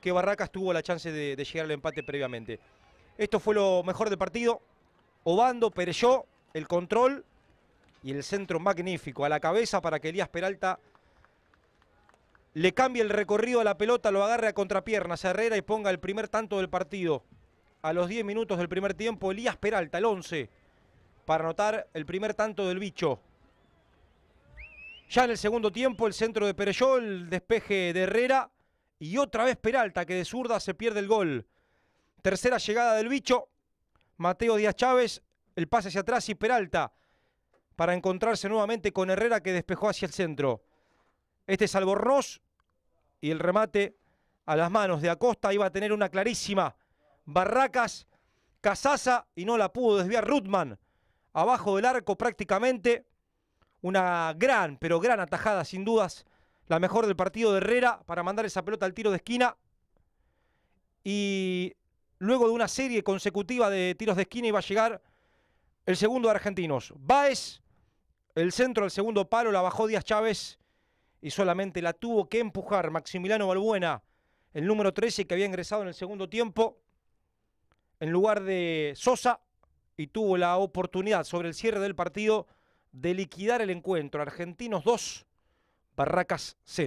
que Barracas tuvo la chance de, llegar al empate previamente. Esto fue lo mejor del partido. Obando, Perelló, el control y el centro magnífico a la cabeza para que Elías Peralta le cambie el recorrido a la pelota, lo agarre a contrapierna, a Herrera y ponga el primer tanto del partido. A los 10 minutos del primer tiempo, Elías Peralta, el 11, para anotar el primer tanto del bicho. Ya en el segundo tiempo, el centro de Perelló, el despeje de Herrera y otra vez Peralta, que de zurda se pierde el gol. Tercera llegada del bicho. Mateo Díaz Chávez, el pase hacia atrás y Peralta para encontrarse nuevamente con Herrera que despejó hacia el centro. Este es Albornoz y el remate a las manos de Acosta iba a tener una clarísima. Barracas, Casaza y no la pudo desviar Rutman. Abajo del arco prácticamente. Una gran, pero gran atajada sin dudas la mejor del partido de Herrera para mandar esa pelota al tiro de esquina. Y luego de una serie consecutiva de tiros de esquina iba a llegar el segundo de Argentinos. Baez, el centro del segundo palo, la bajó Díaz Chávez y solamente la tuvo que empujar Maximiliano Balbuena, el número 13 que había ingresado en el segundo tiempo, en lugar de Sosa, y tuvo la oportunidad sobre el cierre del partido de liquidar el encuentro. Argentinos 2. Barracas C.